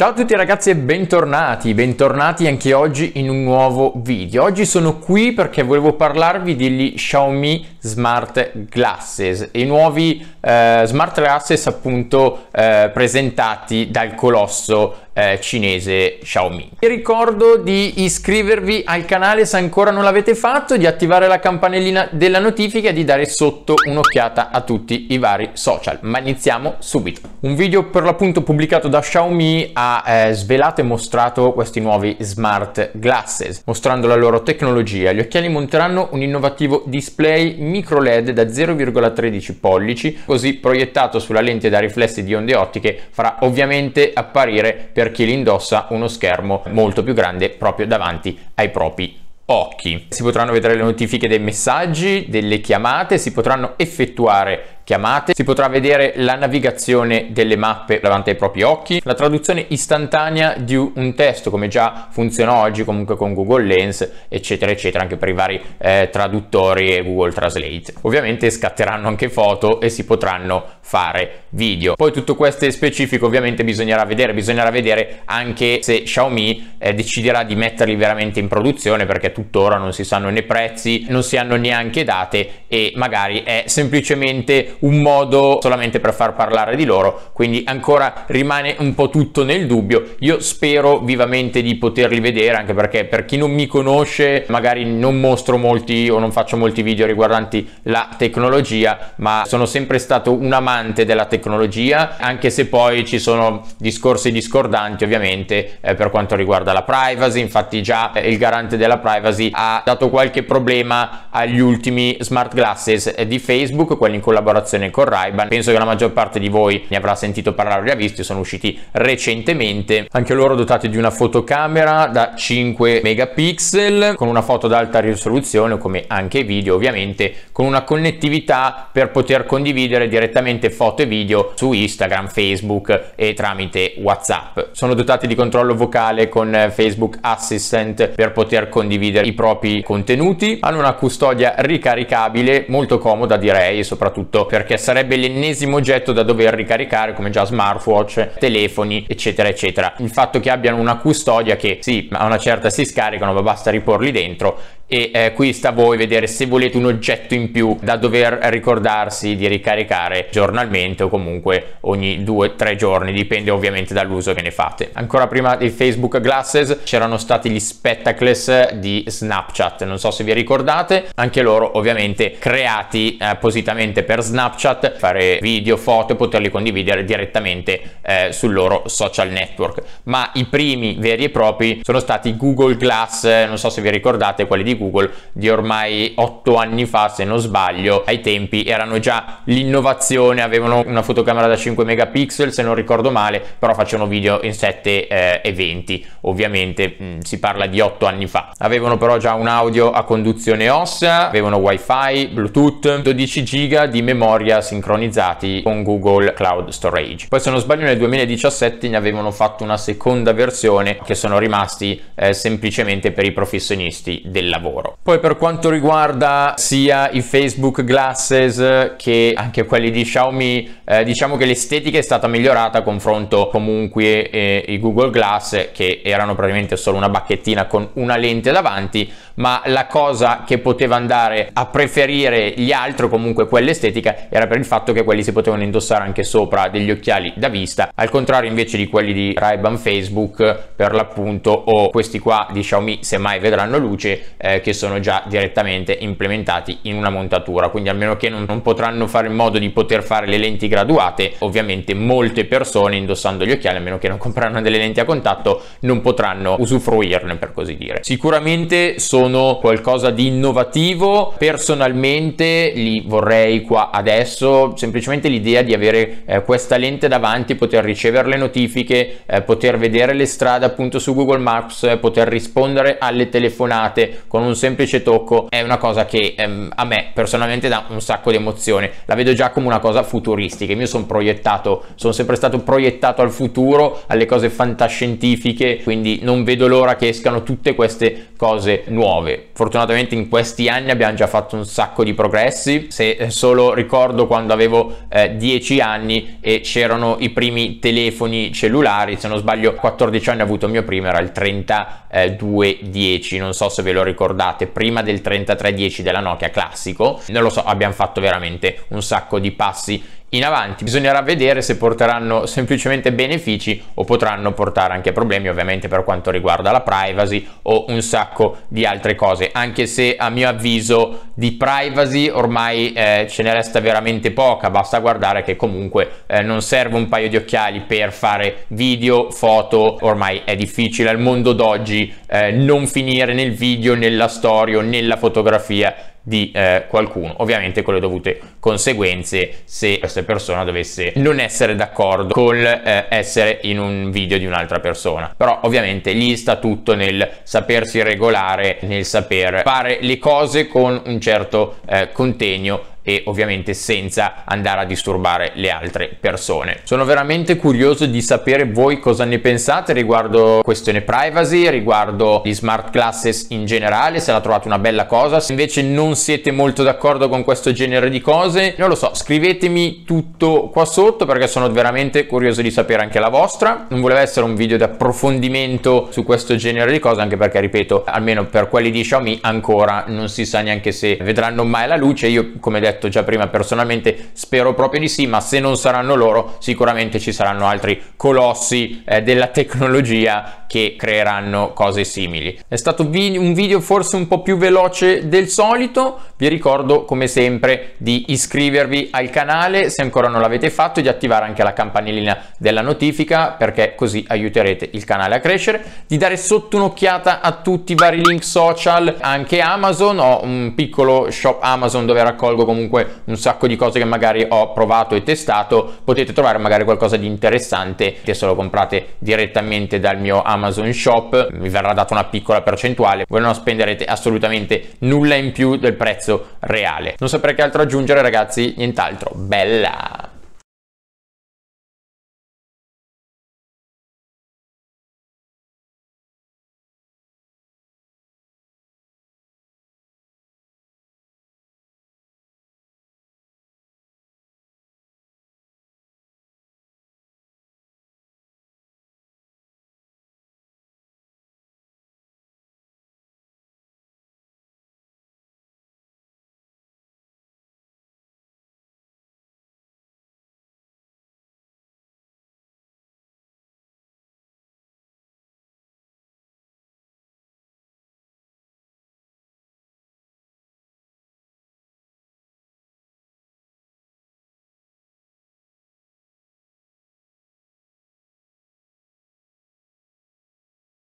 Ciao a tutti ragazzi e bentornati, bentornati anche oggi in un nuovo video. Oggi sono qui perché volevo parlarvi degli Xiaomi Smart Glasses, i nuovi eh, Smart Glasses appunto eh, presentati dal colosso eh, cinese Xiaomi. Vi ricordo di iscrivervi al canale se ancora non l'avete fatto, di attivare la campanellina della notifica e di dare sotto un'occhiata a tutti i vari social. Ma iniziamo subito. Un video per l'appunto pubblicato da Xiaomi ha eh, svelato e mostrato questi nuovi smart glasses, mostrando la loro tecnologia. Gli occhiali monteranno un innovativo display micro LED da 0,13 pollici, così proiettato sulla lente da riflessi di onde ottiche farà ovviamente apparire per chi li indossa uno schermo molto più grande proprio davanti ai propri occhi. Si potranno vedere le notifiche dei messaggi, delle chiamate, si potranno effettuare chiamate, si potrà vedere la navigazione delle mappe davanti ai propri occhi, la traduzione istantanea di un testo come già funziona oggi comunque con Google Lens eccetera eccetera anche per i vari eh, traduttori e Google Translate. Ovviamente scatteranno anche foto e si potranno fare video. Poi tutto questo è specifico ovviamente bisognerà vedere, bisognerà vedere anche se Xiaomi eh, deciderà di metterli veramente in produzione perché tuttora non si sanno né prezzi, non si hanno neanche date e magari è semplicemente un modo solamente per far parlare di loro, quindi ancora rimane un po' tutto nel dubbio. Io spero vivamente di poterli vedere, anche perché per chi non mi conosce magari non mostro molti o non faccio molti video riguardanti la tecnologia, ma sono sempre stato un amante della tecnologia, anche se poi ci sono discorsi discordanti ovviamente eh, per quanto riguarda la privacy, infatti già eh, il garante della privacy ha dato qualche problema agli ultimi smart glasses eh, di Facebook, quelli in collaborazione collaborazione con ray -Ban. Penso che la maggior parte di voi ne avrà sentito parlare o li ha visti, sono usciti recentemente. Anche loro dotati di una fotocamera da 5 megapixel con una foto ad alta risoluzione come anche video ovviamente con una connettività per poter condividere direttamente foto e video su Instagram, Facebook e tramite Whatsapp. Sono dotati di controllo vocale con Facebook Assistant per poter condividere i propri contenuti. Hanno una custodia ricaricabile molto comoda direi soprattutto per perché sarebbe l'ennesimo oggetto da dover ricaricare come già smartwatch, telefoni eccetera eccetera. Il fatto che abbiano una custodia che sì a una certa si scaricano ma basta riporli dentro e eh, qui sta a voi vedere se volete un oggetto in più da dover ricordarsi di ricaricare giornalmente o comunque ogni 2-3 giorni, dipende ovviamente dall'uso che ne fate. Ancora prima dei Facebook Glasses c'erano stati gli spectacles di Snapchat, non so se vi ricordate, anche loro ovviamente creati eh, appositamente per Snapchat, fare video, foto e poterli condividere direttamente eh, sul loro social network. Ma i primi veri e propri sono stati Google Glass, eh, non so se vi ricordate quelli di Google di ormai 8 anni fa, se non sbaglio, ai tempi erano già l'innovazione, avevano una fotocamera da 5 megapixel, se non ricordo male, però facevano video in 7 eh, e 20, ovviamente mh, mm, si parla di 8 anni fa. Avevano però già un audio a conduzione OS, avevano wifi, bluetooth, 12 giga di memoria sincronizzati con Google Cloud Storage. Poi se non sbaglio nel 2017 ne avevano fatto una seconda versione che sono rimasti eh, semplicemente per i professionisti del lavoro lavoro. Poi per quanto riguarda sia i Facebook Glasses che anche quelli di Xiaomi, eh, diciamo che l'estetica è stata migliorata a confronto comunque eh, i Google Glass che erano praticamente solo una bacchettina con una lente davanti, ma la cosa che poteva andare a preferire gli altri, comunque quell'estetica era per il fatto che quelli si potevano indossare anche sopra degli occhiali da vista, al contrario invece di quelli di Ray-Ban Facebook per l'appunto o questi qua di Xiaomi se mai vedranno luce eh, che sono già direttamente implementati in una montatura quindi a meno che non, non, potranno fare in modo di poter fare le lenti graduate ovviamente molte persone indossando gli occhiali a meno che non comprano delle lenti a contatto non potranno usufruirne per così dire sicuramente sono qualcosa di innovativo personalmente li vorrei qua adesso semplicemente l'idea di avere eh, questa lente davanti poter ricevere le notifiche eh, poter vedere le strade appunto su google maps eh, poter rispondere alle telefonate con con un semplice tocco è una cosa che ehm, a me personalmente dà un sacco di emozione la vedo già come una cosa futuristica io sono proiettato sono sempre stato proiettato al futuro alle cose fantascientifiche quindi non vedo l'ora che escano tutte queste cose nuove fortunatamente in questi anni abbiamo già fatto un sacco di progressi se eh, solo ricordo quando avevo eh, 10 anni e c'erano i primi telefoni cellulari se non sbaglio 14 anni ho avuto il mio primo era il 3210 non so se ve lo ricordo ricordate, prima del 3310 della Nokia classico, non lo so, abbiamo fatto veramente un sacco di passi in avanti bisognerà vedere se porteranno semplicemente benefici o potranno portare anche problemi ovviamente per quanto riguarda la privacy o un sacco di altre cose anche se a mio avviso di privacy ormai eh, ce ne resta veramente poca basta guardare che comunque eh, non serve un paio di occhiali per fare video foto ormai è difficile al mondo d'oggi eh, non finire nel video nella storia nella fotografia di eh, qualcuno, ovviamente con le dovute conseguenze se questa persona dovesse non essere d'accordo con eh, essere in un video di un'altra persona. Però ovviamente lì sta tutto nel sapersi regolare, nel saper fare le cose con un certo eh, contegno e ovviamente senza andare a disturbare le altre persone. Sono veramente curioso di sapere voi cosa ne pensate riguardo questione privacy, riguardo gli smart classes in generale, se la trovate una bella cosa, se invece non siete molto d'accordo con questo genere di cose, non lo so, scrivetemi tutto qua sotto perché sono veramente curioso di sapere anche la vostra. Non voleva essere un video di approfondimento su questo genere di cose, anche perché ripeto, almeno per quelli di Xiaomi ancora non si sa neanche se vedranno mai la luce. Io come detto detto già prima personalmente spero proprio di sì, ma se non saranno loro sicuramente ci saranno altri colossi eh, della tecnologia che creeranno cose simili. È stato vi- un video forse un po' più veloce del solito, vi ricordo come sempre di iscrivervi al canale se ancora non l'avete fatto e di attivare anche la campanellina della notifica perché così aiuterete il canale a crescere, di dare sotto un'occhiata a tutti i vari link social, anche Amazon, ho un piccolo shop Amazon dove raccolgo comunque comunque un sacco di cose che magari ho provato e testato, potete trovare magari qualcosa di interessante che se lo comprate direttamente dal mio Amazon Shop vi verrà data una piccola percentuale, voi non spenderete assolutamente nulla in più del prezzo reale. Non saprei che altro aggiungere ragazzi, nient'altro. Bella!